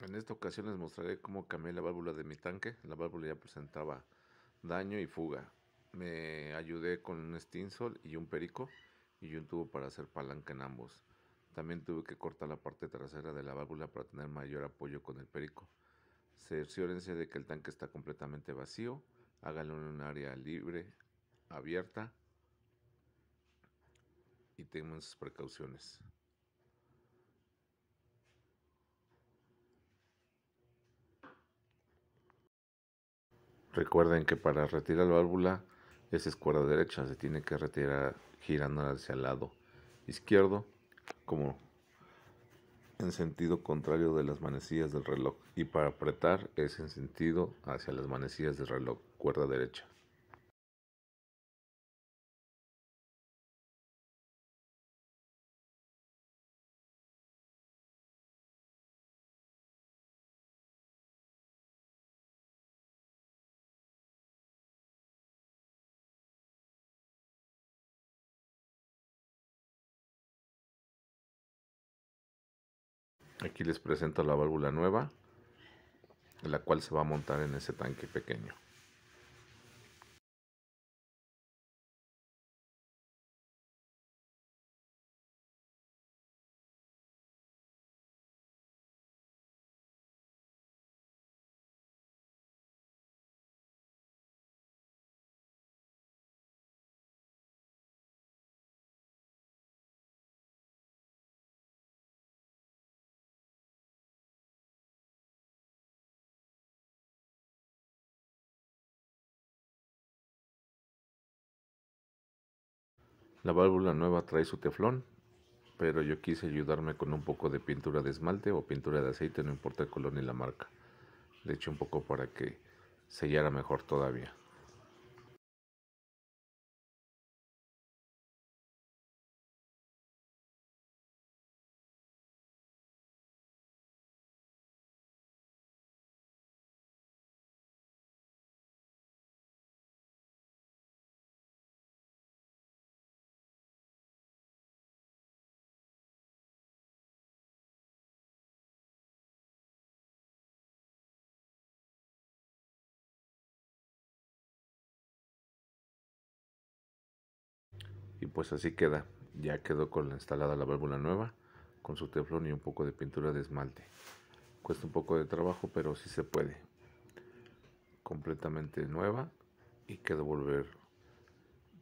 En esta ocasión les mostraré cómo cambié la válvula de mi tanque. La válvula ya presentaba daño y fuga. Me ayudé con un Stinsol y un perico y un tubo para hacer palanca en ambos. También tuve que cortar la parte trasera de la válvula para tener mayor apoyo con el perico. Cerciórense de que el tanque está completamente vacío. Háganlo en un área libre, abierta y tengan sus precauciones. Recuerden que para retirar la válvula, esa es cuerda derecha, se tiene que retirar girando hacia el lado izquierdo, como en sentido contrario de las manecillas del reloj, y para apretar es en sentido hacia las manecillas del reloj, cuerda derecha. Aquí les presento la válvula nueva, la cual se va a montar en ese tanque pequeño. La válvula nueva trae su teflón, pero yo quise ayudarme con un poco de pintura de esmalte o pintura de aceite, no importa el color ni la marca. de hecho un poco para que sellara mejor todavía. Y pues así queda, ya quedó con la instalada la válvula nueva, con su teflón y un poco de pintura de esmalte. Cuesta un poco de trabajo, pero sí se puede. Completamente nueva y quedó volver,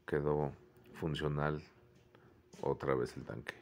quedó funcional otra vez el tanque.